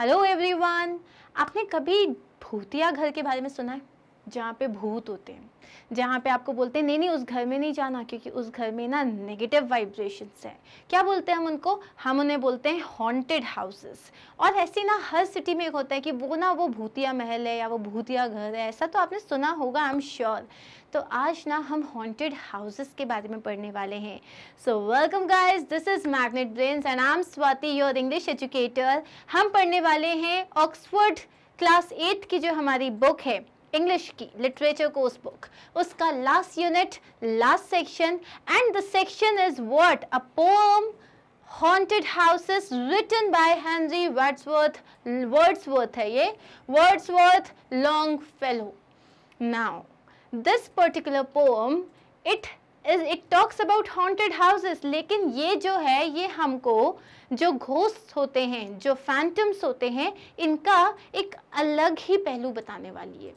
Hello everyone आपने कभी भूतिया घर के बारे में सुना है जहाँ पे भूत होते हैं जहाँ पे आपको बोलते हैं नहीं नहीं उस घर में नहीं जाना क्योंकि उस घर में ना नेगेटिव वाइब्रेशंस हैं क्या बोलते हैं हम उनको हम उन्हें बोलते हैं हॉन्टेड हाउसेस और ऐसी ना हर सिटी में एक होता है कि वो ना वो भूतिया महल है या वो भूतिया घर है ऐसा तो आपने सुना होगा आई एम श्योर तो आज ना हम हॉन्टेड हाउसेस के बारे में पढ़ने वाले हैं so welcome guys this is Magnet Brains and I am Swati your English educator हम पढ़ने वाले हैं ऑक्सफोर्ड क्लास एट की जो हमारी बुक है इंग्लिश की लिटरेचर कोर्स बुक उसका last unit last section and the section is what a poem haunted houses written by Henry Wordsworth Wordsworth है ये Wordsworth Longfellow now this particular poem it it talks about haunted houses लेकिन ये जो है ये हमको जो ghost होते हैं जो फैंटम्स होते हैं इनका एक अलग ही पहलू बताने वाली है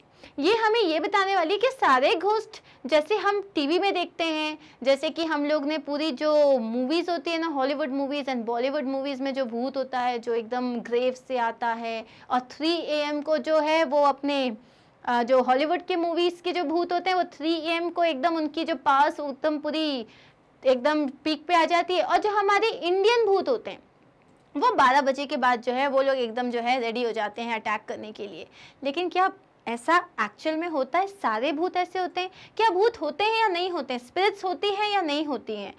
ये हमें ये बताने वाली है कि सारे घोस्ट जैसे हम टीवी में देखते हैं जैसे कि हम लोग ने पूरी जो मूवीज़ होती है ना Hollywood movies and Bollywood movies में जो भूत होता है जो एकदम ग्रेव से आता है और थ्री ए को जो है वो अपने जो हॉलीवुड के मूवीज़ के जो भूत होते हैं वो थ्री एम को एकदम उनकी जो पास उत्तम पूरी एकदम पीक पे आ जाती है और जो हमारे इंडियन भूत होते हैं वो बारह बजे के बाद जो है वो लोग एकदम जो है रेडी हो जाते हैं अटैक करने के लिए लेकिन क्या ऐसा एक्चुअल में होता है सारे भूत ऐसे होते हैं क्या भूत होते हैं या नहीं होते हैं स्पिरिट्स होती हैं या नहीं होती हैं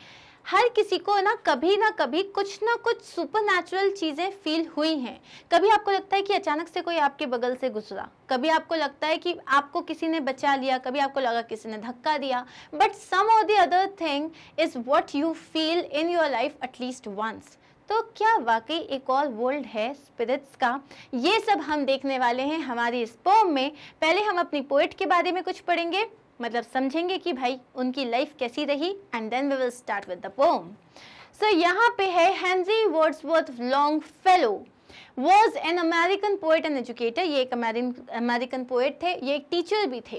हर किसी को ना कभी ना कभी कुछ ना कुछ सुपर चीज़ें फील हुई हैं कभी आपको लगता है कि अचानक से कोई आपके बगल से गुजरा कभी आपको लगता है कि आपको किसी ने बचा लिया कभी आपको लगा किसी ने धक्का दिया but some of the other thing is what you feel in your life at least once तो क्या वाकई एक और वर्ल्ड है स्पिरिट्स का ये सब हम देखने वाले हैं हमारी इस पोम में पहले हम अपनी पोइट के बारे में कुछ पढ़ेंगे मतलब समझेंगे कि भाई उनकी लाइफ कैसी रही and then we will start with the poem so यहाँ पे है Henry Wordsworth Longfellow was an American poet and educator ये एक अमेरिकन पोएट थे ये एक टीचर भी थे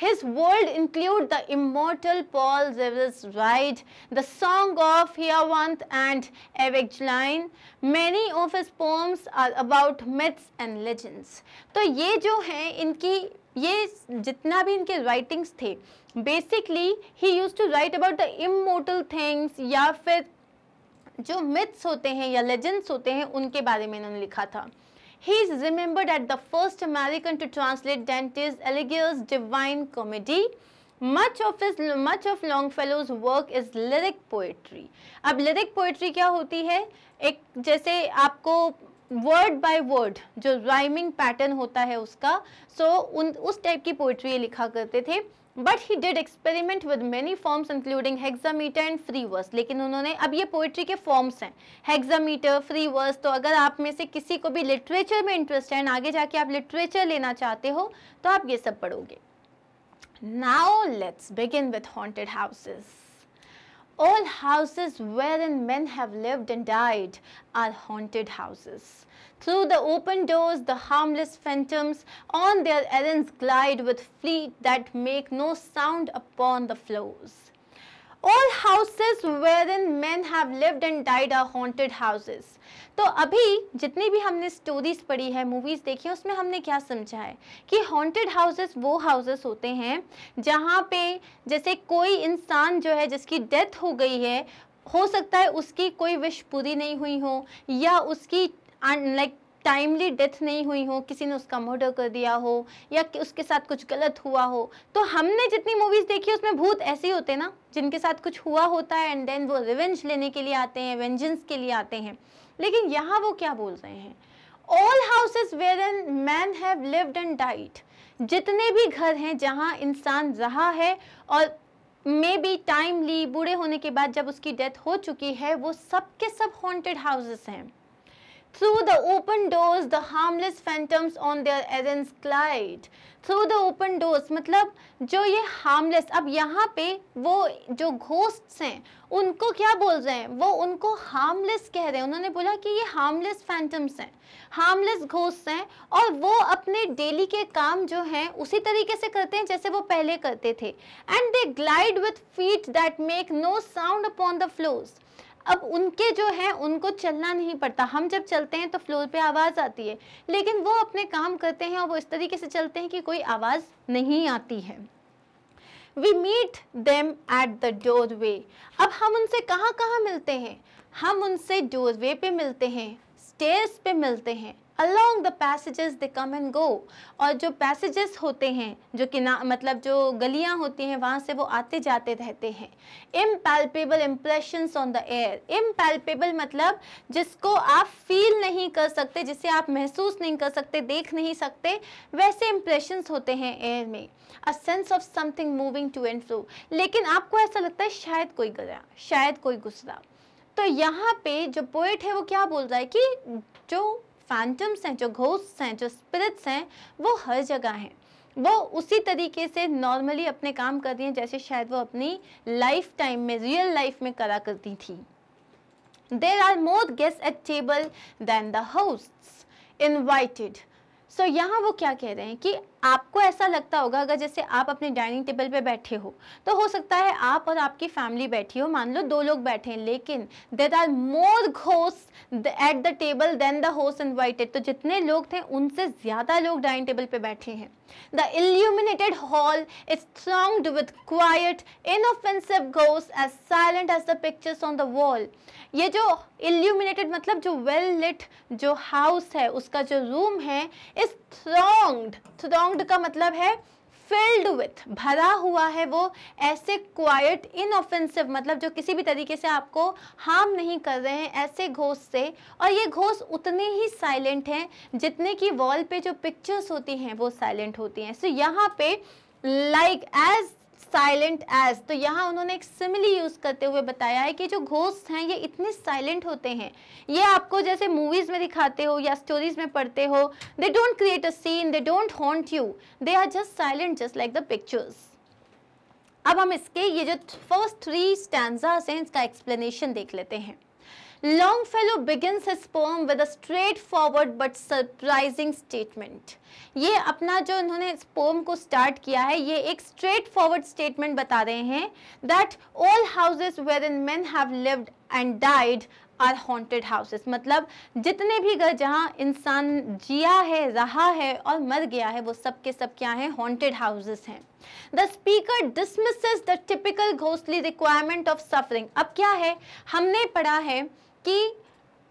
his world include the immortal Paul Revere's ride the song of Hiawatha and Evangeline many of his poems are about myths and legends तो ये जो हैं इनकी ये जितना भी इनके राइटिंग्स थे basically he used to write about the immortal things या फिर जो मिथ्स होते हैं या लेजेंड्स होते हैं उनके बारे में इन्होंने लिखा था He is remembered as the first American to translate Dante's Alighieri's Divine Comedy. Much of his much of Longfellow's work is lyric poetry. अब lyric poetry क्या होती है एक जैसे आपको वर्ड बाय वर्ड जो राइमिंग पैटर्न होता है उसका सो so, उन उस टाइप की पोइट्री लिखा करते थे but he did experiment with many forms including hexameter and free verse लेकिन उन्होंने अब ये पोइट्री के फॉर्म्स हैं हेक्सामीटर फ्री वर्स तो अगर आप में से किसी को भी लिटरेचर में इंटरेस्ट है एंड आगे जाके आप लिटरेचर लेना चाहते हो तो आप ये सब पढ़ोगे now let's begin with haunted houses All houses wherein men have lived and died are haunted houses. Through the open doors, the harmless phantoms on their errands glide with fleet that make no sound upon the floors. All houses wherein men have lived and died are haunted houses. तो अभी जितनी भी हमने stories पढ़ी है movies देखी है उसमें हमने क्या समझा है कि हॉन्टेड हाउसेस वो हाउसेस होते हैं जहाँ पे जैसे कोई इंसान जो है जिसकी डेथ हो गई है हो सकता है उसकी कोई विश पूरी नहीं हुई हो या उसकी लाइक टाइमली डेथ नहीं हुई हो किसी ने उसका मर्डर कर दिया हो या उसके साथ कुछ गलत हुआ हो तो हमने जितनी मूवीज देखी उसमें भूत ऐसे ही होते हैं ना जिनके साथ कुछ हुआ होता है एंड देन वो रिवेंज लेने के लिए आते हैं वेंजेंस के लिए आते हैं लेकिन यहाँ वो क्या बोल रहे हैं all houses wherein men have lived and died जितने भी घर हैं जहाँ इंसान रहा है और मे बी टाइमली बूढ़े होने के बाद जब उसकी डेथ हो चुकी है वो सब के सब हॉन्टेड हाउसेस हैं Through the open doors, the harmless phantoms on their errands glide. Through the open doors, मतलब जो ये harmless, अब यहाँ पे वो जो ghosts हैं उनको क्या बोल रहे हैं वो उनको harmless कह रहे हैं उन्होंने बोला कि ये harmless phantoms हैं harmless ghosts हैं और वो अपने daily के काम जो हैं उसी तरीके से करते हैं जैसे वो पहले करते थे And they glide with feet that make no sound upon the floors. अब उनके जो है उनको चलना नहीं पड़ता हम जब चलते हैं तो फ्लोर पे आवाज़ आती है लेकिन वो अपने काम करते हैं और वो इस तरीके से चलते हैं कि कोई आवाज़ नहीं आती है we meet them at the doorway अब हम उनसे कहाँ कहाँ मिलते हैं हम उनसे डोर वे पे मिलते हैं स्टेयर्स पे मिलते हैं along the passages they come and go और जो पैसेजेस होते हैं जो ना मतलब जो गलियां होती हैं वहाँ से वो आते जाते रहते हैं impalpable impressions on the air impalpable मतलब जिसको आप फील नहीं कर सकते जिसे आप महसूस नहीं कर सकते देख नहीं सकते वैसे इम्प्रेशंस होते हैं एयर में a sense of something moving to and fro लेकिन आपको ऐसा लगता है शायद कोई गया शायद कोई गुजरा तो यहाँ पे जो पोएट है वो क्या बोल रहा है कि जो फैंटम्स हैं जो घोस्ट हैं जो स्पिरिट्स हैं वो हर जगह हैं वो उसी तरीके से नॉर्मली अपने काम कर रही हैं जैसे शायद वो अपनी लाइफ टाइम में रियल लाइफ में करा करती थी there are more guest at table than the host invited so यहाँ वो क्या कह रहे हैं कि आपको ऐसा लगता होगा अगर जैसे आप अपने डाइनिंग टेबल पे बैठे हो तो हो सकता है आप और आपकी फैमिली बैठी हो मान लो दो लोग बैठे हैं लेकिन देर आर मोर घोस at the table than the host invited तो जितने लोग थे उनसे ज़्यादा लोग डाइनिंग टेबल पे बैठे हैं the illuminated hall is strong with quite inoffensive घोस as silent as the pictures on the wall ये जो इल्यूमिनेटेड मतलब जो वेल well लिट जो हाउस है उसका जो रूम है इस thronged थ्रोंग्ड का मतलब है फिल्ड विथ भरा हुआ है वो ऐसे क्वाइट इनऑफेंसिव मतलब जो किसी भी तरीके से आपको हार्म नहीं कर रहे हैं ऐसे घोष से और ये घोष उतने ही साइलेंट हैं जितने की वॉल पे जो पिक्चर्स होती हैं वो साइलेंट होती हैं सो so, यहाँ पे लाइक एज साइलेंट एज तो यहाँ उन्होंने एक सिमिली यूज़ करते हुए बताया है कि जो घोस्ट हैं ये इतने साइलेंट होते हैं ये आपको जैसे मूवीज़ में दिखाते हो या स्टोरीज में पढ़ते हो they don't create a scene they don't haunt you they are just silent just like the pictures अब हम इसके ये जो फर्स्ट थ्री स्टैंडर्स हैं इसका एक्सप्लेनेशन देख लेते हैं Longfellow begins his poem with a straightforward but surprising statement. ये अपना जो इन्होंने इस पोम को स्टार्ट किया है ये एक स्ट्रेट फॉरवर्ड स्टेटमेंट बता रहे हैं that all houses wherein man have lived and died are haunted houses मतलब जितने भी घर जहाँ इंसान जिया है रहा है और मर गया है वो सब के सब क्या हैं हॉन्टेड हाउसेस हैं the speaker dismiss the typical ghostly requirement of suffering अब क्या है हमने पढ़ा है कि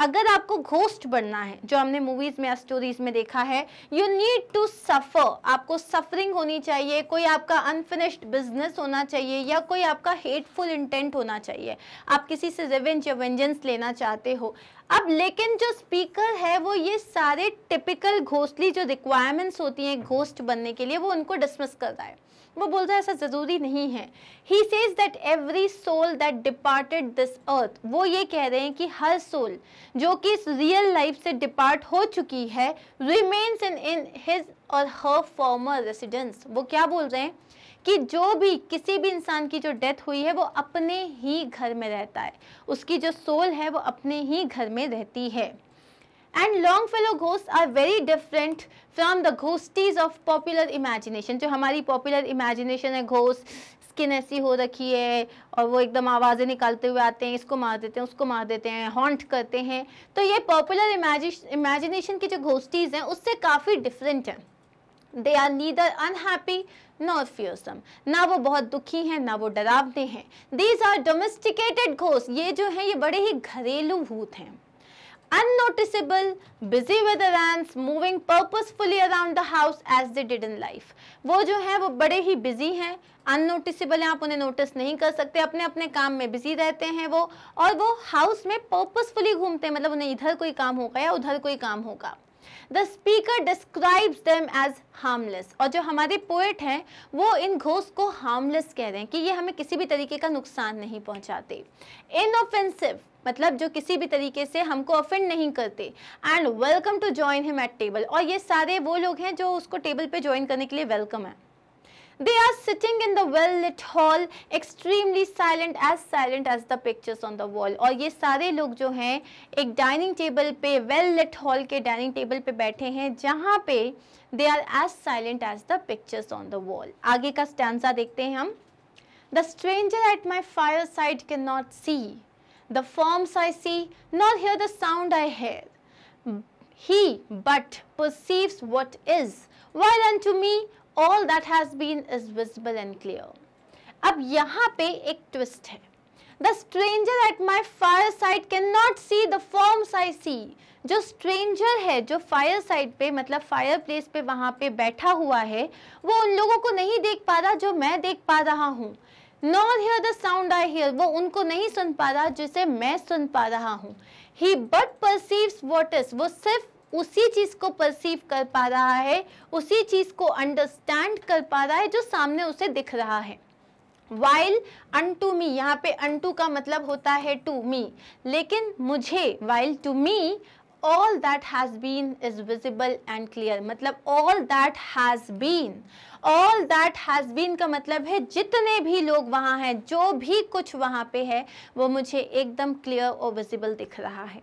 अगर आपको घोस्ट बनना है जो हमने मूवीज में या स्टोरीज में देखा है यू नीड टू सफ़र आपको सफरिंग होनी चाहिए कोई आपका अनफिनिश्ड बिजनेस होना चाहिए या कोई आपका हेटफुल इंटेंट होना चाहिए आप किसी से रिवेंज या वेंजेंस लेना चाहते हो अब लेकिन जो स्पीकर है वो ये सारे टिपिकल घोस्टली जो रिक्वायरमेंट्स होती हैं घोस्ट बनने के लिए वो उनको डिसमिस कर रहा है वो बोलता है ऐसा ज़रूरी नहीं है he says that every soul that departed this earth वो ये कह रहे हैं कि हर सोल जो कि इस रियल लाइफ से डिपार्ट हो चुकी है रिमेन्स इन इन हिज और हर फॉर्मर रेसिडेंस वो क्या बोल रहे हैं कि जो भी किसी भी इंसान की जो डेथ हुई है वो अपने ही घर में रहता है उसकी जो सोल है वो अपने ही घर में रहती है and Longfellow ghost are very different from the ghosties of popular imagination जो हमारी पॉपुलर इमेजिनेशन है घोस्ट स्किन ऐसी हो रखी है और वो एकदम आवाज़ें निकालते हुए आते हैं इसको मार देते हैं उसको मार देते हैं हॉन्ट करते हैं तो ये पॉपुलर इमेजिनेशन की जो घोस्टीज़ हैं उससे काफ़ी डिफरेंट हैं they are neither unhappy nor fearsome ना वो बहुत दुखी हैं ना वो डरावने हैं दीज आर डोमेस्टिकेटेड घोस्ट ये जो हैं ये बड़े ही घरेलू भूत हैं unnoticeable, busy with their ants, moving purposefully around the house as they did in वो जो है वो बड़े ही बिजी हैं अनोटिसबल है आप उन्हें नोटिस नहीं कर सकते अपने अपने काम में बिजी रहते हैं वो और वो हाउस में पर्पसफुली घूमते हैं मतलब उन्हें इधर कोई काम होगा या उधर कोई काम होगा the speaker describes them as harmless और जो हमारे पोएट हैं वो इन घोष को हार्मलेस कह रहे हैं कि ये हमें किसी भी तरीके का नुकसान नहीं पहुंचाते इनऑफेंसिव मतलब जो किसी भी तरीके से हमको ऑफेंड नहीं करते and welcome to join him at table और ये सारे वो लोग हैं जो उसको टेबल पे ज्वाइन करने के लिए वेलकम है they are sitting in the well lit hall extremely silent as silent as the pictures on the wall और ये सारे लोग जो हैं एक डाइनिंग टेबल पे वेल लिट हॉल के डाइनिंग टेबल पे बैठे हैं जहाँ पे they are as silent as the pictures on the wall आगे का स्टैंडा देखते हैं हम the stranger at my fireside के not see the forms I see, nor hear the sound I hear. He but perceives what is, while unto me all that has been is visible and clear. ab yahan pe ek twist hai the stranger at my fireside can not see the forms I जो stranger है जो fire side पे मतलब fire place पे वहाँ पे बैठा हुआ है वो उन लोगों को नहीं देख पा रहा जो मैं देख पा रहा हूँ not hear the sound I hear वो उनको नहीं सुन पा रहा जिसे मैं सुन पा रहा हूँ he but perceive what is वो सिर्फ उसी चीज़ को परसीव कर पा रहा है उसी चीज़ को अंडरस्टैंड कर पा रहा है जो सामने उसे दिख रहा है वाइल अन टू मी यहाँ पे अन टू का मतलब होता है टू मी लेकिन मुझे while to me all that has been is visible and clear मतलब all that has been all that has been का मतलब है जितने भी लोग वहाँ हैं जो भी कुछ वहाँ पे है वो मुझे एकदम क्लियर और विजिबल दिख रहा है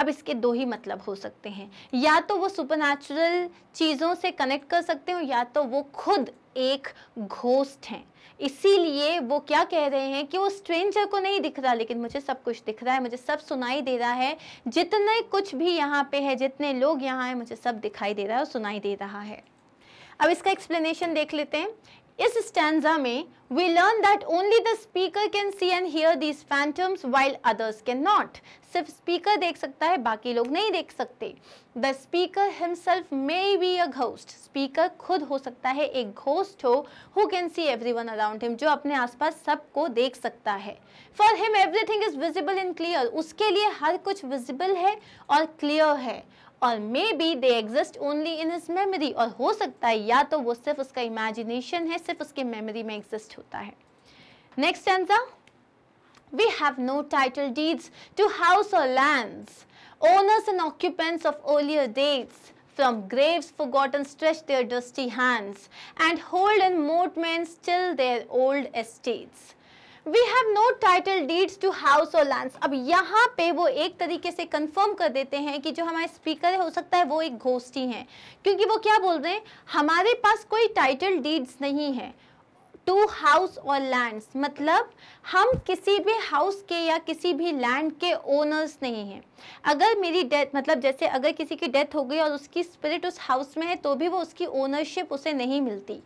अब इसके दो ही मतलब हो सकते हैं या तो वो सुपरनेचुरल चीज़ों से कनेक्ट कर सकते हो या तो वो खुद एक घोस्ट हैं इसीलिए वो क्या कह रहे हैं कि वो स्ट्रेंजर को नहीं दिख रहा लेकिन मुझे सब कुछ दिख रहा है मुझे सब सुनाई दे रहा है जितने कुछ भी यहाँ पे है जितने लोग यहाँ हैं मुझे सब दिखाई दे रहा है और सुनाई दे रहा है अब इसका एक्सप्लेनेशन देख लेते हैं इस स्टैंडा में we learn that only the speaker can see and hear these phantoms while others can not सिर्फ स्पीकर देख सकता है बाकी लोग नहीं देख सकते the speaker himself may be a ghost speaker खुद हो सकता है एक घोस्ट हो who can see everyone around him जो अपने आसपास सबको देख सकता है for him everything is visible in clear उसके लिए हर कुछ विजिबल है और क्लियर है और maybe they exist only in his memory और हो सकता है या तो वो सिर्फ उसका इमेजिनेशन है सिर्फ उसके मेमोरी में एग्जिस्ट होता है next answer we have no title deeds to house or lands. Owners and occupants of earlier dates from graves forgotten stretch their dusty hands and hold in mortmains still their old estates. We have no title deeds to house और lands अब यहाँ पे वो एक तरीके से confirm कर देते हैं कि जो हमारे स्पीकर है हो सकता है वो एक घोष्टी हैं क्योंकि वो क्या बोल रहे हैं हमारे पास कोई टाइटल डीड्स नहीं है टू हाउस और लैंड मतलब हम किसी भी हाउस के या किसी भी लैंड के ओनर्स नहीं हैं अगर मेरी डेथ मतलब जैसे अगर किसी की डेथ हो गई और उसकी स्पिरिट उस हाउस में है तो भी वो उसकी ओनरशिप उसे नहीं मिलती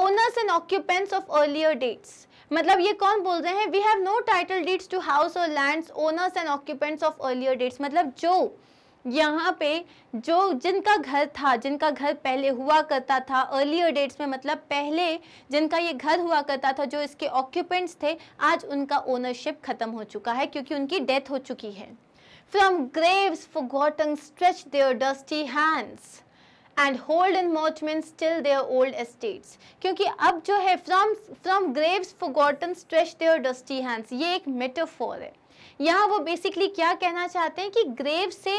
owners and occupants of earlier dates मतलब ये कौन बोल रहे हैं we have no title deeds to house और land owners and occupants of earlier dates मतलब जो यहाँ पे जो जिनका घर था जिनका घर पहले हुआ करता था अर्लियर डेट्स में मतलब पहले जिनका ये घर हुआ करता था जो इसके ऑक्यूपेंट्स थे आज उनका ओनरशिप खत्म हो चुका है क्योंकि उनकी डेथ हो चुकी है from graves forgotten stretch their dusty hands and hold in मोचमेंट स्टिल देअर ओल्ड एस्टेट्स क्योंकि अब जो है from from graves forgotten stretch their dusty hands ये एक मेटोफॉर है यहाँ वो बेसिकली क्या कहना चाहते हैं कि ग्रेव से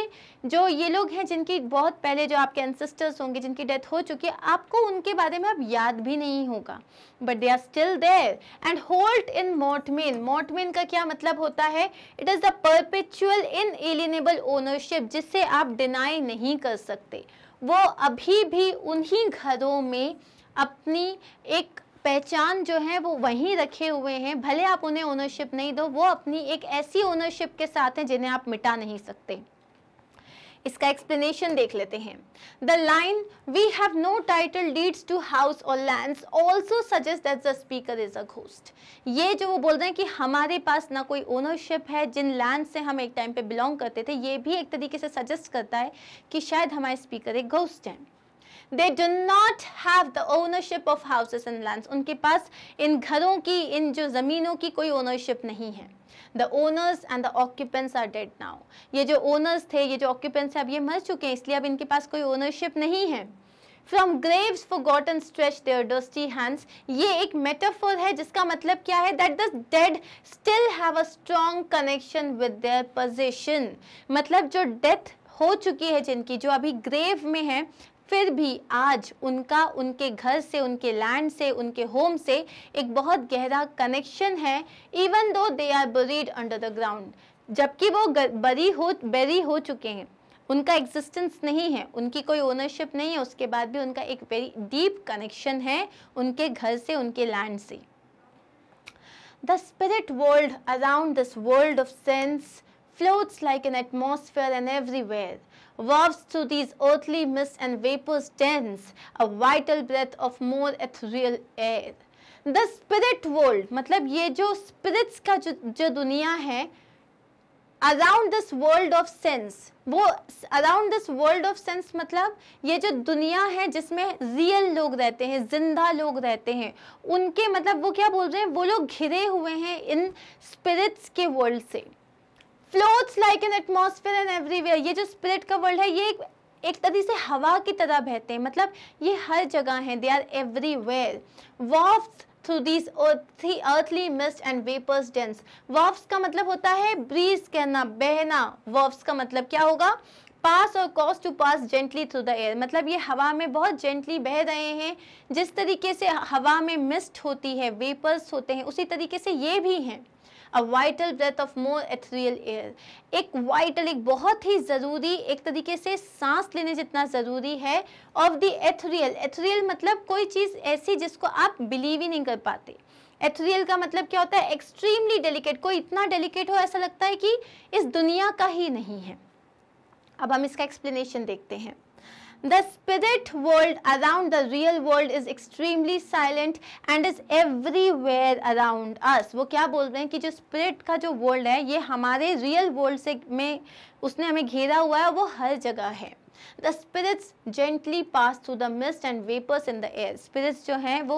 जो ये लोग हैं जिनकी बहुत पहले जो आपके एंसेस्टर्स होंगे जिनकी डेथ हो चुकी है आपको उनके बारे में अब याद भी नहीं होगा but they are still there and hold in mortmain mortmain का क्या मतलब होता है it is the perpetual inalienable ownership जिससे आप डिनाई नहीं कर सकते वो अभी भी उन्हीं घरों में अपनी एक पहचान जो है वो वहीं रखे हुए हैं भले आप उन्हें ओनरशिप नहीं दो वो अपनी एक ऐसी ओनरशिप के साथ हैं जिन्हें आप मिटा नहीं सकते इसका एक्सप्लेनेशन देख लेते हैं the line we have no title deeds to house और land also suggest that the speaker is a ghost ये जो वो बोल रहे हैं कि हमारे पास ना कोई ओनरशिप है जिन लैंड से हम एक टाइम पे बिलोंग करते थे ये भी एक तरीके से सजेस्ट करता है कि शायद हमारे स्पीकर एक घोस्ट हैं they do not have the ownership of houses and land उनके पास इन घरों की इन जो ज़मीनों की कोई ओनरशिप नहीं है the owners and the occupants are dead now ये जो ओनर्स थे ये जो ऑक्यूपेंट्स अब ये मर चुके हैं इसलिए अब इनके पास कोई ओनरशिप नहीं है from graves forgot and dusty hands. Hands ये एक मेटाफोर है जिसका मतलब क्या है That the dead still have a strong connection with their position मतलब जो डेथ हो चुकी है जिनकी जो अभी ग्रेव में है फिर भी आज उनका उनके घर से उनके लैंड से उनके होम से एक बहुत गहरा कनेक्शन है even though they are buried under the ground जबकि वो बरी हो बेरी हो चुके हैं उनका एग्जिस्टेंस नहीं है उनकी कोई ओनरशिप नहीं है उसके बाद भी उनका एक वेरी डीप कनेक्शन है उनके घर से उनके लैंड से the spirit world around this world of sense floats like an atmosphere an everywhere verbs to these earthly mists and vapors dense, a vital breath of more ethereal air. The spirit world मतलब ये जो spirits का जो जो दुनिया है around this world of sense वो around this world of sense मतलब ये जो दुनिया है जिसमें रियल लोग रहते हैं जिंदा लोग रहते हैं उनके मतलब वो क्या बोल रहे हैं वो लोग घिरे हुए हैं इन स्पिरिट्स के वर्ल्ड से floats like an atmosphere and everywhere ये जो स्प्रिट का वर्ल्ड है ये एक तरह से हवा की तरह बहते हैं मतलब ये हर जगह हैं they are everywhere wafts through this earthly mist and vapours dense wafts का मतलब होता है ब्रीज कहना बहना वॉफ्स का मतलब क्या होगा पास और cause to pass gently through the air मतलब ये हवा में बहुत जेंटली बह रहे हैं जिस तरीके से हवा में मिस्ट होती है वेपर्स होते हैं उसी तरीके से ये भी हैं a vital breath of more ethereal air एक वाइटल एक बहुत ही ज़रूरी एक तरीके से सांस लेने जितना ज़रूरी है ऑफ द एथरियल एथरियल मतलब कोई चीज़ ऐसी जिसको आप बिलीव ही नहीं कर पाते एथरियल का मतलब क्या होता है एक्सट्रीमली डेलिकेट कोई इतना डेलिकेट हो ऐसा लगता है कि इस दुनिया का ही नहीं है अब हम इसका एक्सप्लेनेशन देखते हैं The spirit world around the real world is extremely silent and is everywhere around us. वो क्या बोल रहे हैं कि जो spirit का जो world है ये हमारे real world से में उसने हमें घेरा हुआ है वो हर जगह है the spirits gently pass through the mist and vapours in the air spirits जो हैं वो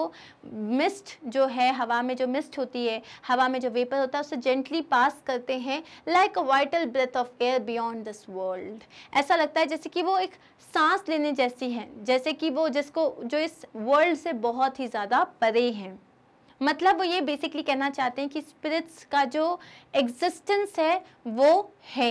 मिस्ट जो है हवा में जो मिस्ट होती है हवा में जो वेपर होता है उसे जेंटली पास करते हैं like a vital breath of air beyond this world ऐसा लगता है जैसे कि वो एक सांस लेने जैसी हैं जैसे कि वो जिसको जो इस वर्ल्ड से बहुत ही ज़्यादा परे हैं मतलब वो ये बेसिकली कहना चाहते हैं कि स्पिरिट्स का जो एग्जिस्टेंस है वो है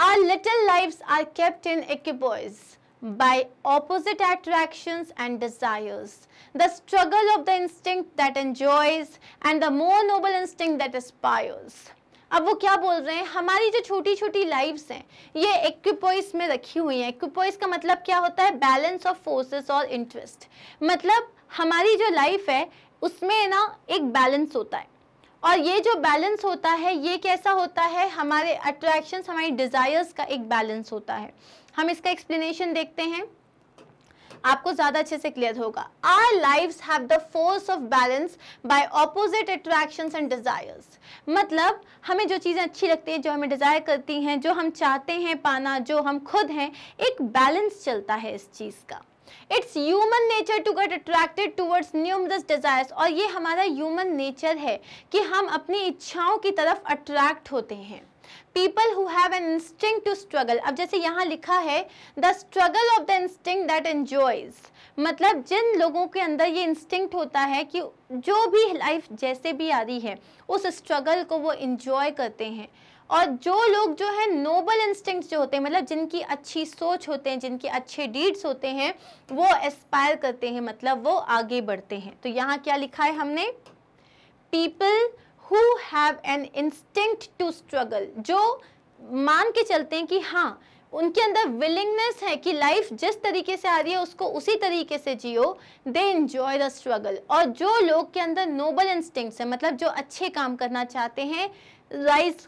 Our little lives are kept in equipoise by opposite attractions and desires. The struggle of the instinct that enjoys and the more noble instinct that aspires. अब वो क्या बोल रहे हैं हमारी जो छोटी छोटी लाइफ्स हैं ये इक्विपोइस में रखी हुई हैं इक्विपोइस का मतलब क्या होता है बैलेंस ऑफ फोर्सेस और इंटरेस्ट मतलब हमारी जो लाइफ है उसमें ना एक बैलेंस होता है और ये जो बैलेंस होता है ये कैसा होता है हमारे अट्रैक्शन हमारी डिज़ायर्स का एक बैलेंस होता है हम इसका एक्सप्लेनेशन देखते हैं आपको ज़्यादा अच्छे से क्लियर होगा our lives have the force of balance by opposite attractions and desires मतलब हमें जो चीज़ें अच्छी लगती हैं जो हमें डिज़ायर करती हैं जो हम चाहते हैं पाना जो हम खुद हैं एक बैलेंस चलता है इस चीज़ का it's human nature to get attracted towards numerous desires और ये हमारा ह्यूमन नेचर है कि हम अपनी इच्छाओं की तरफ अट्रैक्ट होते हैं people who have an instinct to struggle अब जैसे यहाँ लिखा है the struggle of the instinct that enjoys मतलब जिन लोगों के अंदर ये इंस्टिंक्ट होता है कि जो भी लाइफ जैसे भी आ रही है उस स्ट्रगल को वो इन्जॉय करते हैं और जो लोग जो है नोबल इंस्टिंक्ट जो होते हैं मतलब जिनकी अच्छी सोच होते हैं जिनके अच्छे डीड्स होते हैं वो एस्पायर करते हैं मतलब वो आगे बढ़ते हैं तो यहाँ क्या लिखा है हमने people who have an instinct to struggle जो मान के चलते हैं कि हाँ उनके अंदर विलिंगनेस है कि लाइफ जिस तरीके से आ रही है उसको उसी तरीके से जियो दे इन्जॉय द स्ट्रगल और जो लोग के अंदर नोबल इंस्टिंक्ट्स है मतलब जो अच्छे काम करना चाहते हैं rise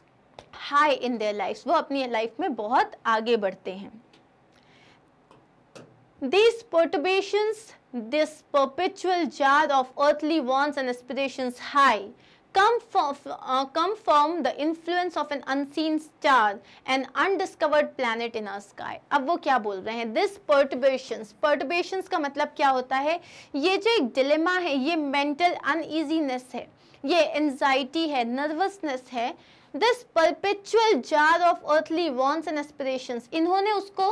high in their life वो अपनी लाइफ में बहुत आगे बढ़ते हैं this perturbations this perpetual jar of earthly wants and aspirations high come from come from the influence of an unseen star and undiscovered planet in our sky अब वो क्या बोल रहे हैं दिस पर्टुबेशंस पर्टुबेशंस का मतलब क्या होता है ये जो एक डिलेमा है ये मेंटल अनइजीनेस है ये एन्जाइटी है नर्वसनेस है this perpetual jar of earthly wants and aspirations इन्होंने उसको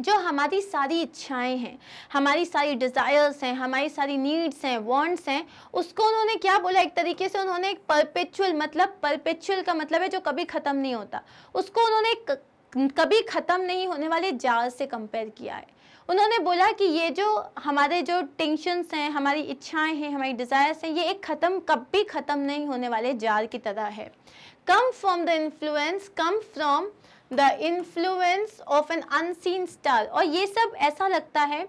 जो हमारी सारी इच्छाएं हैं हमारी सारी डिज़ायर्स हैं हमारी सारी नीड्स हैं वांट्स हैं उसको उन्होंने क्या बोला एक तरीके से उन्होंने एक परपेचुअल मतलब परपेचुअल का मतलब है जो कभी ख़त्म नहीं होता उसको उन्होंने कभी ख़त्म नहीं होने वाले जार से कंपेयर किया है उन्होंने बोला कि ये जो हमारे जो टेंशनस हैं हमारी इच्छाएं हैं हमारी डिज़ायर्स हैं ये एक ख़त्म कभी ख़त्म नहीं होने वाले जार की तरह है come from the influence come from the influence of an unseen star और ये सब ऐसा लगता है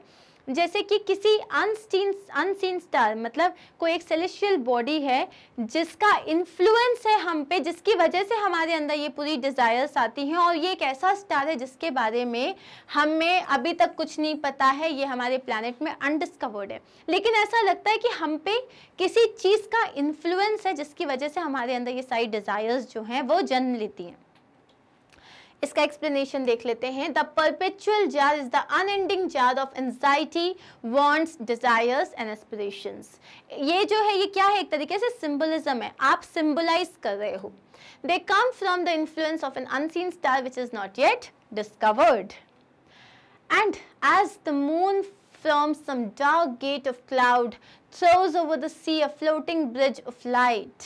जैसे कि किसी अनसीन अनसीन स्टार मतलब कोई एक सेलेशियल बॉडी है जिसका इन्फ्लुएंस है हम पे जिसकी वजह से हमारे अंदर ये पूरी डिज़ायर्स आती हैं और ये एक ऐसा स्टार है जिसके बारे में हमें अभी तक कुछ नहीं पता है ये हमारे प्लानट में अनडिस्कवर्ड है लेकिन ऐसा लगता है कि हम पे किसी चीज़ का इन्फ्लुएंस है जिसकी वजह से हमारे अंदर ये सारी डिज़ायर्स जो हैं वो जन्म लेती हैं इसका एक्सप्लेनेशन देख लेते हैं the perpetual jar is the unending jar of anxiety wants desires and aspiration ये जो है ये क्या है एक तरीके से सिंबलिज्म है आप सिंबलाइज कर रहे हो they come from the influence of an unseen star which is not yet discovered and as the moon from some dark gate of cloud throws over the sea a floating bridge of light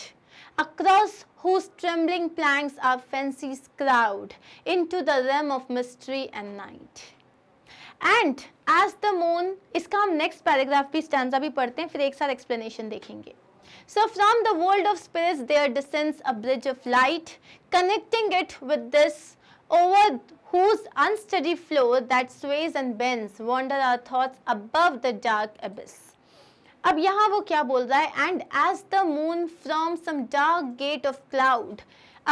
across whose trembling planks our fancies crowd into the realm of mystery and night. and as the moon. इसका हम next paragraph भी stanza भी पढ़ते हैं फिर explanation साथ explanation देखेंगे So from the world of spirits there descends a bridge of light connecting it with this over whose unsteady flow that sways and bends wander our thoughts above the dark abyss. अब यहाँ वो क्या बोल रहा है and as the moon from some dark gate of cloud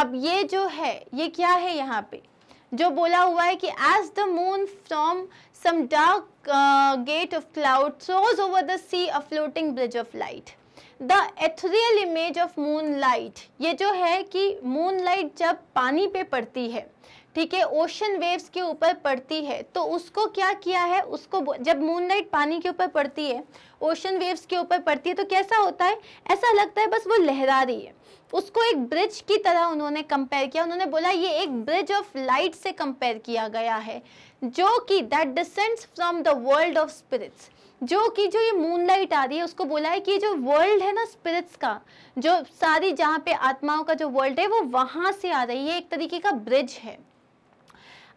अब ये जो है ये क्या है यहाँ पे जो बोला हुआ है कि as the moon from some dark gate of cloud throws over the sea a floating bridge of light the ethereal image of moonlight ये जो है कि मून लाइट जब पानी पे पड़ती है ठीक है ओशन वेव्स के ऊपर पड़ती है तो उसको क्या किया है उसको जब मूनलाइट पानी के ऊपर पड़ती है ओशन वेव्स के ऊपर पड़ती है तो कैसा होता है ऐसा लगता है बस वो लहरा रही है उसको एक ब्रिज की तरह उन्होंने कंपेयर किया उन्होंने बोला ये एक ब्रिज ऑफ लाइट से कंपेयर किया गया है जो कि that descends from the world of spirits जो कि जो ये मून लाइट आ रही है उसको बोला है कि जो वर्ल्ड है ना स्पिरिट्स का जो सारी जहाँ पे आत्माओं का जो वर्ल्ड है वो वहाँ से आ रही है एक तरीके का ब्रिज है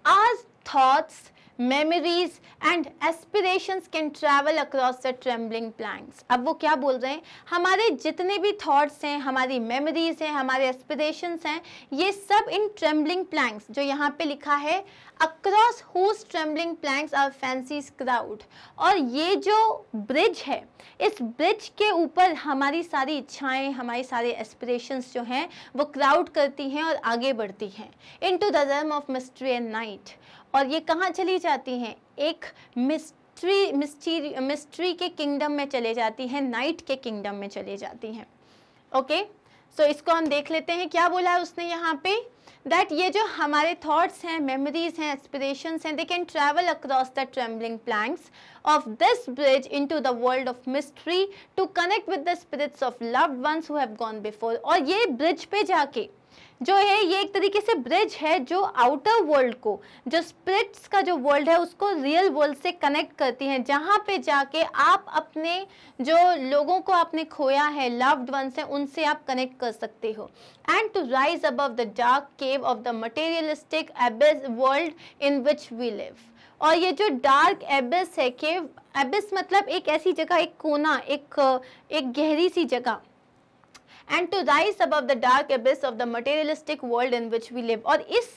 our thoughts memories and aspirations can travel across the trembling planks अब वो क्या बोल रहे हैं हमारे जितने भी थॉट्स हैं हमारी मेमोरीज हैं हमारे एस्पिरेशंस हैं ये सब इन ट्रेम्बलिंग प्लैंक्स जो यहाँ पे लिखा है across whose trembling planks our fancies crowd और ये जो ब्रिज है इस ब्रिज के ऊपर हमारी सारी इच्छाएं हमारी सारे एस्पिरेशंस जो हैं वो क्राउड करती हैं और आगे बढ़ती हैं into the realm of mystery and night और ये कहाँ चली जाती हैं एक मिस्ट्री मिस्ट्री मिस्ट्री के किंगडम में चले जाती हैं नाइट के किंगडम में चले जाती हैं ओके सो so, इसको हम देख लेते हैं क्या बोला है उसने यहाँ पे दैट ये जो हमारे थॉट्स हैं मेमोरीज हैं एस्पिरेशंस हैं they can travel across the travelling planks of this bridge into the world of mystery to connect with the spirits of loved ones who have gone before और ये bridge पे जाके जो है ये एक तरीके से ब्रिज है जो आउटर वर्ल्ड को जो स्प्रिट्स का जो वर्ल्ड है उसको रियल वर्ल्ड से कनेक्ट करती है जहाँ पे जाके आप अपने जो लोगों को आपने खोया है लव्ड वंस हैं उनसे आप कनेक्ट कर सकते हो and to rise above the dark cave of the materialistic abyss world in which we live और ये जो डार्क एबिस है केव एबिस मतलब एक ऐसी जगह एक कोना एक एक गहरी सी जगह and to rise above the dark abyss of the materialistic world in which we live और इस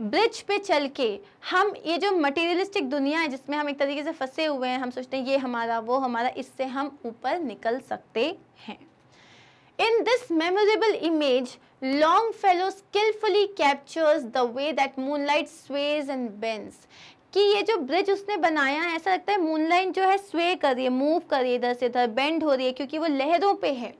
ब्रिज पे चल के हम ये जो मटेरियलिस्टिक दुनिया है जिसमें हम एक तरीके से फंसे हुए हैं हम सोचते हैं ये हमारा वो हमारा इससे हम ऊपर निकल सकते हैं in this memorable image Longfellow skilfully captures the way that moonlight sways and bends कि ये जो ब्रिज उसने बनाया है ऐसा लगता है लाइट जो है स्वे कर रही है मूव कर रही है इधर से इधर बेंड हो रही है क्योंकि वो लहरों पे है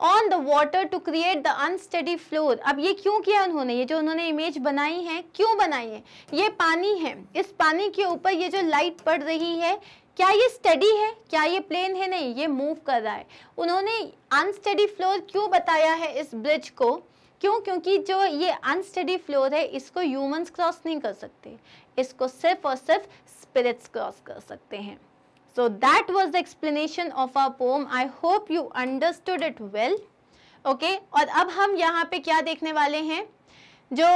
on the water to create the unsteady floor अब ये क्यों किया उन्होंने ये जो उन्होंने इमेज बनाई है क्यों बनाई है ये पानी है इस पानी के ऊपर ये जो लाइट पड़ रही है क्या ये स्टडी है क्या ये प्लेन है नहीं ये मूव कर रहा है उन्होंने अनस्टडी फ्लोर क्यों बताया है इस ब्रिज को क्यों क्योंकि जो ये अनस्टडी फ्लोर है इसको ह्यूमंस क्रॉस नहीं कर सकते इसको सिर्फ और सिर्फ स्पिरिट्स क्रॉस कर सकते हैं So that was the explanation of our poem. I hope you understood it well. Okay. और अब हम यहाँ पे क्या देखने वाले हैं जो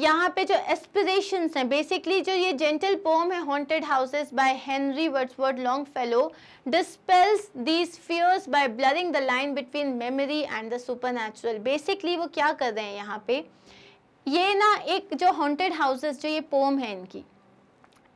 यहाँ पे जो एस्पिरेशंस हैं बेसिकली जो ये जेंटल पोम है haunted houses by Henry Wordsworth Longfellow dispels these fears by blurring the line between memory and the super basically वो क्या कर रहे हैं यहाँ पे ये ना एक जो हॉन्टेड हाउसेस जो ये पोम है इनकी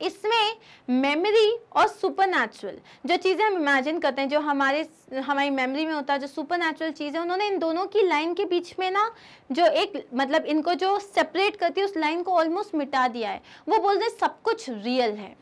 इसमें मेमोरी और सुपर जो चीज़ें हम इमेजिन करते हैं जो हमारे हमारी मेमोरी में होता है जो सुपर नेचुरल चीज़ें उन्होंने इन दोनों की लाइन के बीच में ना जो एक मतलब इनको जो सेपरेट करती है उस लाइन को ऑलमोस्ट मिटा दिया है वो बोलते हैं सब कुछ रियल है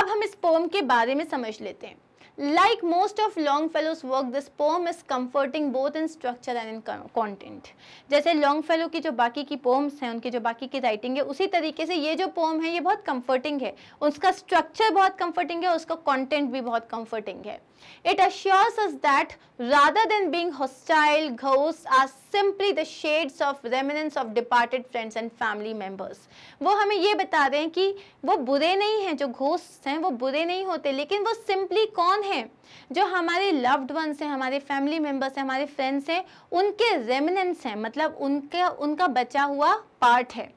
अब हम इस पोम के बारे में समझ लेते हैं Like most of Longfellow's work, this poem is comforting both in structure and in content. जैसे Longfellow की जो बाकी की poems हैं उनकी जो बाकी की राइटिंग है उसी तरीके से ये जो poem है ये बहुत comforting है उसका structure बहुत comforting है उसका content भी बहुत comforting है It assures us that rather than being hostile, ghosts are simply the shades of remnants of departed friends and family members. wo hame ye bata rahe hain ki wo bure nahi hain jo ghosts hain wo bure nahi hote lekin wo simply कौन hain jo hamare loved ones hain hamare family members hain hamare friends hain unke remnants hain matlab unke unka bacha hua part hai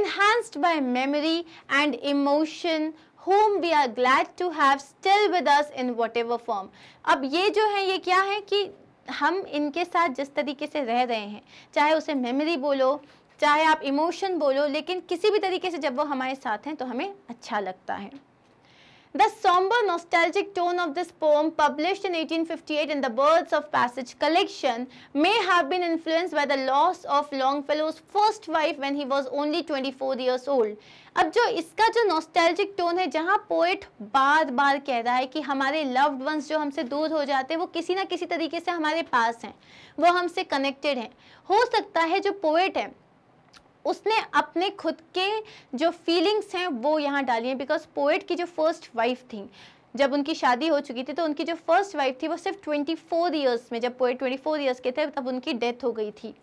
enhanced by memory and emotion whom we are glad to have still with us in whatever form. अब ये जो है ये क्या है कि हम इनके साथ जिस तरीके से रह रहे हैं चाहे उसे मेमोरी बोलो चाहे आप इमोशन बोलो लेकिन किसी भी तरीके से जब वो हमारे साथ हैं तो हमें अच्छा लगता है The somber nostalgic tone of this poem published in 1858 in the Birds of Passage collection may have been influenced by the loss of Longfellow's first wife when he was only 24 years old. अब जो इसका जो nostalgic tone है जहाँ poet बार बार कह रहा है कि हमारे लव्ड वंस जो हमसे दूर हो जाते हैं वो किसी ना किसी तरीके से हमारे पास हैं वो हमसे कनेक्टेड हैं हो सकता है जो पोइट है उसने अपने खुद के जो फीलिंग्स हैं वो यहाँ डाली हैं बिकॉज पोइट की जो फर्स्ट वाइफ थी जब उनकी शादी हो चुकी थी तो उनकी जो फर्स्ट वाइफ थी वो सिर्फ 24 इयर्स में जब पोएट 24 इयर्स के थे तब उनकी डेथ हो गई थी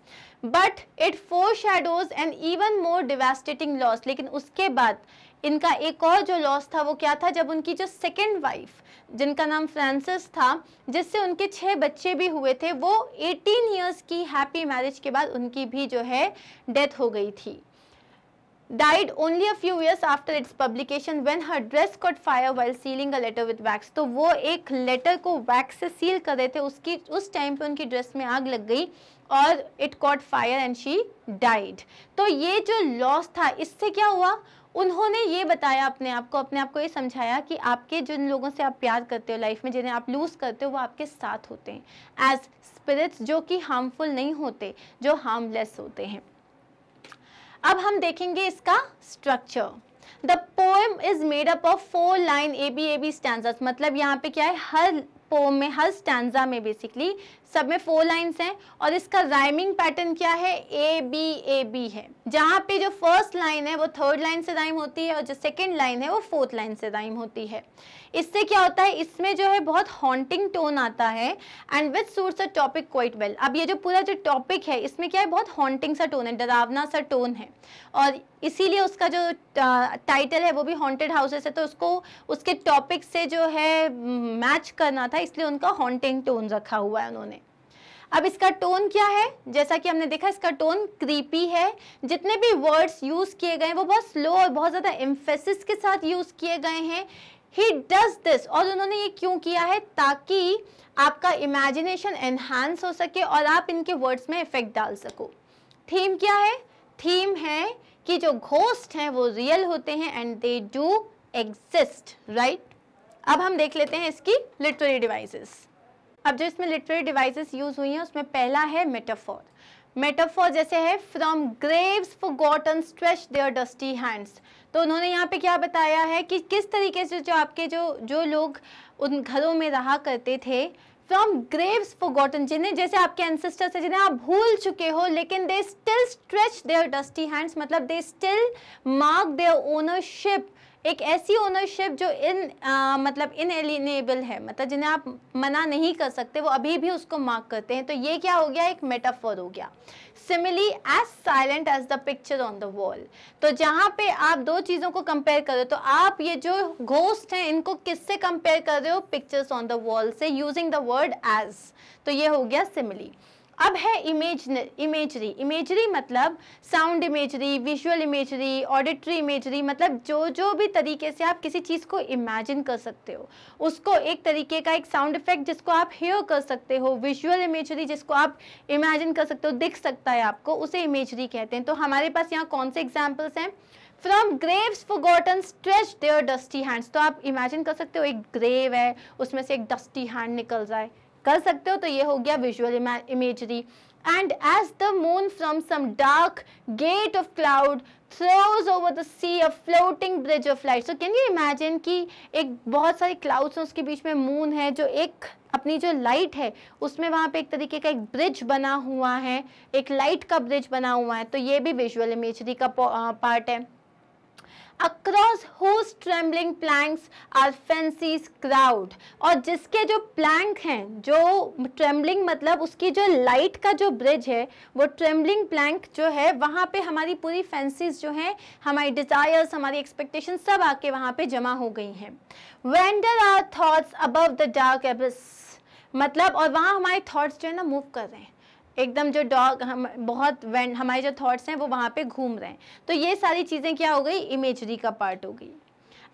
but it foreshadows and even more devastating loss लेकिन उसके बाद इनका एक और जो लॉस था वो क्या था जब उनकी जो सेकेंड वाइफ जिनका नाम फ्रांसिस था जिससे उनके छः बच्चे भी हुए थे वो 18 इयर्स की हैप्पी मैरिज के बाद उनकी भी जो है डेथ हो गई थी died only a few years after its publication when her dress caught fire while sealing a letter with wax तो वो एक लेटर को वैक्स से सील कर रहे थे उसकी उस टाइम पे उनकी ड्रेस में आग लग गई और it caught fire and she died तो ये जो लॉस था इससे क्या हुआ उन्होंने ये बताया अपने आप को अपने आप को ये समझाया कि आपके जिन लोगों से आप प्यार करते हो लाइफ में जिन्हें आप लूज़ करते हो वो आपके साथ होते हैं एज स्पिरिट्स जो कि हार्मफुल नहीं होते जो हार्मलेस होते हैं अब हम देखेंगे इसका structure the poem is made up of four line A B A B stand मतलब यहाँ पे क्या है हर पोम में हर स्टैंडा में बेसिकली सब में फोर लाइंस हैं और इसका राइमिंग पैटर्न क्या है ए बी ए बी है जहाँ पे जो फर्स्ट लाइन है वो थर्ड लाइन से राइम होती है और जो सेकेंड लाइन है वो फोर्थ लाइन से राइम होती है इससे क्या होता है इसमें जो है बहुत हॉन्टिंग टोन आता है and with suits a topic quite well अब ये जो पूरा जो टॉपिक है इसमें क्या है बहुत हॉन्टिंग सा टोन है डरावना सा टोन है और इसीलिए उसका जो टाइटल है वो भी हॉन्टेड हाउसेस है तो उसको उसके टॉपिक से जो है मैच करना था था इसलिए उनका हॉन्टिंग टोन रखा हुआ है उन्होंने अब इसका टोन क्या है जैसा कि हमने देखा इसका टोन क्रीपी है जितने भी वर्ड्स यूज़ किए गए वो बहुत स्लो और बहुत ज़्यादा इम्फेसिस के साथ यूज़ किए गए हैं ही डज दिस और उन्होंने ये क्यों किया है ताकि आपका इमेजिनेशन एनहांस हो सके और आप इनके वर्ड्स में इफेक्ट डाल सको थीम क्या है थीम है कि जो घोस्ट हैं वो रियल होते हैं and they do exist right अब हम देख लेते हैं इसकी लिटरेरी डिवाइसेस अब जो इसमें लिटरेरी डिवाइसेस यूज हुई हैं उसमें पहला है मेटाफोर मेटाफोर जैसे है from graves forgotten stretch their dusty hands तो उन्होंने यहाँ पे क्या बताया है कि किस तरीके से जो आपके जो जो लोग उन घरों में रहा करते थे फ्रॉम ग्रेव्स फॉर गॉटन जिन्हें जैसे आपके एंसेस्टर्स थे जिन्हें आप भूल चुके हो लेकिन they still stretch their dusty hands मतलब they still mark their ownership एक ऐसी ओनरशिप जो इन आ, मतलब एलिनेबल है मतलब जिन्हें आप मना नहीं कर सकते वो अभी भी उसको मार्क करते हैं तो ये क्या हो गया एक मेटाफर हो गया simile as silent as the picture on the wall तो जहाँ पे आप दो चीज़ों को कंपेयर करो तो आप ये जो घोस्ट हैं इनको किससे कंपेयर कर रहे हो पिक्चर्स ऑन द वॉल से यूजिंग द वर्ड एज तो ये हो गया सिमिली अब है इमेज इमेजरी इमेजरी मतलब sound imagery visual imagery auditory imagery मतलब जो जो भी तरीके से आप किसी चीज़ को इमेजिन कर सकते हो उसको एक तरीके का एक साउंड इफेक्ट जिसको आप हेयर कर सकते हो विजुअल इमेजरी जिसको आप इमेजिन कर सकते हो दिख सकता है आपको उसे इमेजरी कहते हैं तो हमारे पास यहाँ कौन से एग्जाम्पल्स हैं from graves forgotten stretch their dusty hands तो आप इमेजिन कर सकते हो एक ग्रेव है उसमें से एक डस्टी हैंड निकल जाए कर सकते हो तो ये हो गया visual imagery and as the moon from some dark gate of cloud throws over the sea a floating bridge of light so can you imagine कि एक बहुत सारे clouds हैं उसके बीच में moon है जो एक अपनी जो light है उसमें वहाँ पे एक तरीके का एक ब्रिज बना हुआ है एक light का ब्रिज बना हुआ है तो ये भी visual imagery का पार्ट है across whose trembling planks are fancies crowd और जिसके जो प्लैंक हैं जो ट्रेम्बलिंग मतलब उसकी जो लाइट का जो ब्रिज है वो ट्रेम्बलिंग प्लैंक जो है वहाँ पे हमारी पूरी फैंसीज जो हैं हमारी डिज़ायर्स हमारी एक्सपेक्टेशन सब आके वहाँ पे जमा हो गई हैं wander our thoughts above the dark abyss मतलब और वहाँ हमारे थाट्स जो है ना मूव कर रहे हैं एकदम जो डॉग हम बहुत वेन हमारे जो थॉट्स हैं वो वहाँ पे घूम रहे हैं तो ये सारी चीज़ें क्या हो गई इमेजरी का पार्ट हो गई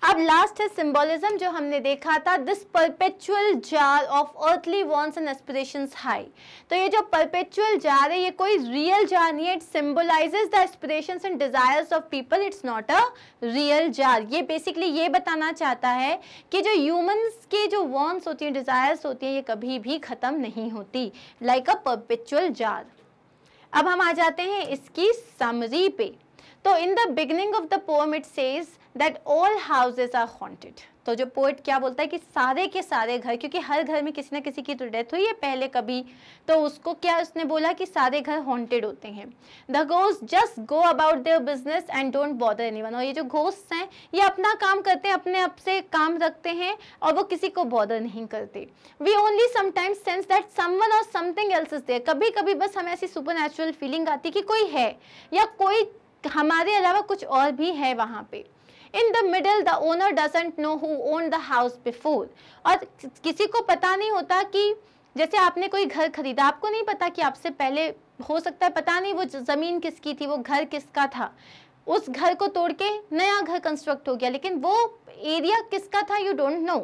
अब लास्ट है सिंबोलिज्म जो हमने देखा था this perpetual jar of earthly wants and aspirations high तो ये जो परपेचुअल जार है ये कोई रियल जार नहीं है it symbolises the aspirations and desires of people it's not a real jar ये बेसिकली ये बताना चाहता है कि जो ह्यूमंस के जो वॉन्ट्स होती हैं डिजायर्स होती हैं ये कभी भी ख़त्म नहीं होती लाइक अ परपेचुअल जार अब हम आ जाते हैं इसकी समरी पे तो in the beginning of the poem it says that all houses are haunted तो जो पोइट क्या बोलता है कि सारे के सारे घर क्योंकि हर घर में किसी ना किसी की तो डेथ हुई है पहले कभी तो उसको क्या उसने बोला कि सारे घर हॉन्टेड होते हैं the ghost just go about their business and don't bother anyone और ये जो घोस्ट हैं ये अपना काम करते हैं अपने आप से काम रखते हैं और वो किसी को बॉदर नहीं करते we only sometimes sense that someone और समथिंग एल्स इज देयर कभी कभी बस हमें ऐसी सुपर फीलिंग आती है कि कोई है या कोई हमारे अलावा कुछ और भी है वहाँ पर in the middle the owner doesn't know who own the house before और किसी को पता नहीं होता कि जैसे आपने कोई घर खरीदा आपको नहीं पता कि आपसे पहले हो सकता है पता नहीं वो ज़मीन किसकी थी वो घर किसका था उस घर को तोड़ के नया घर कंस्ट्रक्ट हो गया लेकिन वो एरिया किसका था you don't know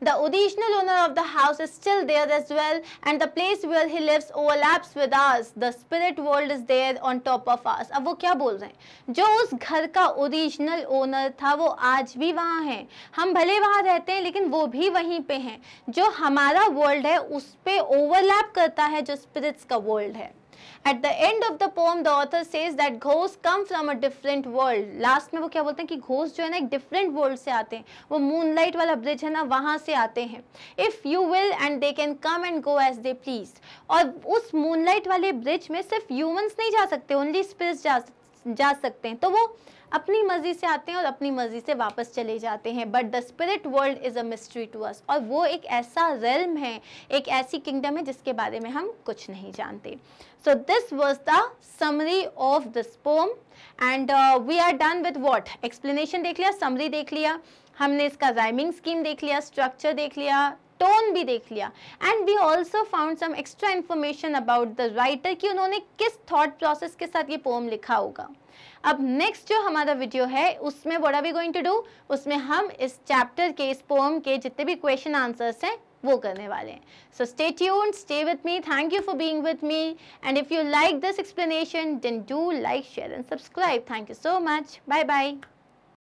The original owner of the house is still there as well and the place where he lives overlaps with us. The spirit world is there on top of us. ab wo kya bol rahe hain jo us ghar ka original owner tha wo aaj bhi wahan hai hum bhale wahan rehte hain lekin wo bhi वहीं pe hain jo hamara world hai us pe overlap karta hai jo spirits ka world hai at the end of the poem the author says that घोस come from a different world last में वो क्या बोलते हैं कि घोस जो है ना एक डिफरेंट वर्ल्ड से आते हैं वो मूनलाइट वाला ब्रिज है ना वहां से आते हैं if you will and they can come and go as they please और उस मूनलाइट वाले ब्रिज में सिर्फ ह्यूमंस नहीं जा सकते ओनली स्पिरिट्स जा जा सकते हैं तो वो अपनी मर्जी से आते हैं और अपनी मर्जी से वापस चले जाते हैं but the spirit world is a mystery to us और वो एक ऐसा रेलम है एक ऐसी किंगडम है जिसके बारे में हम कुछ नहीं जानते so this was the summary of this poem and we are done with what explanation देख लिया समरी देख लिया हमने इसका राइमिंग स्कीम देख लिया स्ट्रक्चर देख लिया टोन भी देख लिया and we also found some extra information about the writer कि उन्होंने किस थॉट प्रोसेस के साथ ये पोम लिखा होगा अब नेक्स्ट जो हमारा वीडियो है उसमें what are we going to do उसमें हम इस चैप्टर के इस पोम के जितने भी क्वेश्चन आंसर्स हैं वो करने वाले हैं so stay tune stay with me thank you for being with me and if you like this explanation then do like share and subscribe thank you so much bye bye